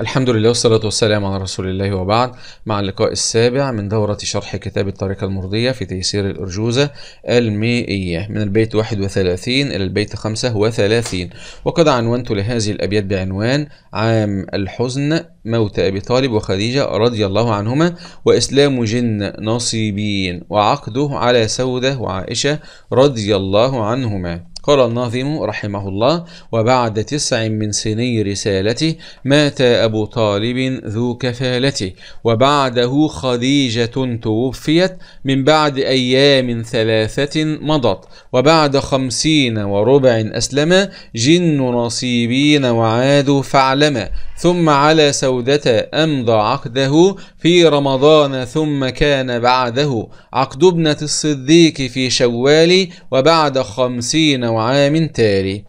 الحمد لله والصلاة والسلام على رسول الله وبعد مع اللقاء السابع من دورة شرح كتاب الطريقة المرضية في تيسير الأرجوزة المائية من البيت 31 إلى البيت 35 وقد عنونت لهذه الأبيات بعنوان عام الحزن موت أبي طالب وخديجة رضي الله عنهما وإسلام جن نصيبين وعقده على سودة وعائشة رضي الله عنهما قال الناظم رحمه الله وبعد تسع من سني رسالته مات أبو طالب ذو كفالته وبعده خديجة توفيت من بعد أيام ثلاثة مضت وبعد خمسين وربع أسلما جن نصيبين وعادوا فعلما ثم على سودة أمضى عقده في رمضان ثم كان بعده عقد ابنة الصديق في شوال وبعد خمسين وعام تالي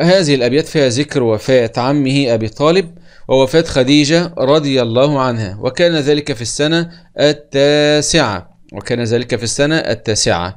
هذه الأبيات فيها ذكر وفاة عمه أبي طالب ووفاة خديجة رضي الله عنها وكان ذلك في السنة التاسعة وكان ذلك في السنة التاسعة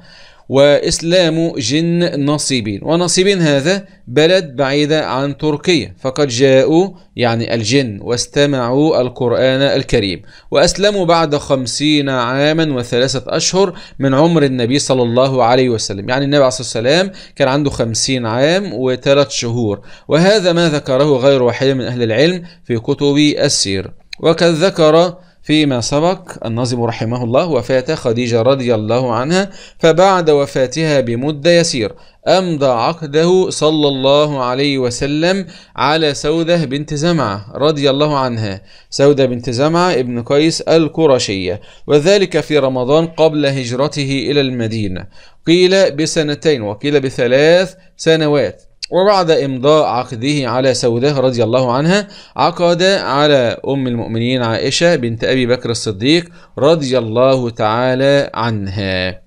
وإسلام جن نصيبين ونصيبين هذا بلد بعيدة عن تركيا فقد جاءوا يعني الجن واستمعوا القرآن الكريم وأسلموا بعد خمسين عاما وثلاثة أشهر من عمر النبي صلى الله عليه وسلم يعني النبي عليه الصلاة والسلام كان عنده خمسين عام وثلاث شهور وهذا ما ذكره غير واحد من أهل العلم في كتب السير وقد ذكر فيما سبق الناظم رحمه الله وفاة خديجة رضي الله عنها فبعد وفاتها بمدة يسير أمضى عقده صلى الله عليه وسلم على سودة بنت زمعة رضي الله عنها سودة بنت زمعة ابن قيس القرشية وذلك في رمضان قبل هجرته إلى المدينة قيل بسنتين وقيل بثلاث سنوات وبعد إمضاء عقده على سوداء رضي الله عنها عقد على أم المؤمنين عائشة بنت أبي بكر الصديق رضي الله تعالى عنها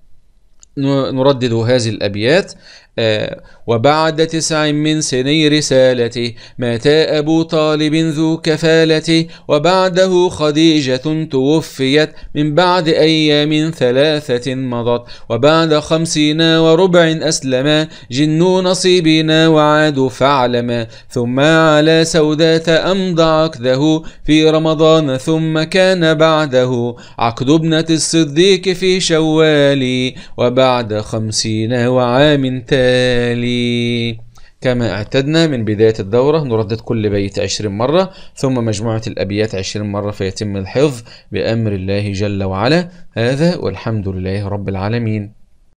نردد هذه الأبيات آه، وبعد تسع من سني رسالته مات أبو طالب ذو كفالته وبعده خديجة توفيت من بعد أيام ثلاثة مضت وبعد خمسين وربع أسلما جنوا نصيبنا وعادوا فعلما ثم على سوداة أمضى عقده في رمضان ثم كان بعده عقد ابنة الصديق في شوال وبعد خمسين وعام تالي التالي كما اعتدنا من بداية الدورة نردد كل بيت عشرين مرة ثم مجموعة الأبيات عشرين مرة فيتم الحفظ بأمر الله جل وعلا هذا والحمد لله رب العالمين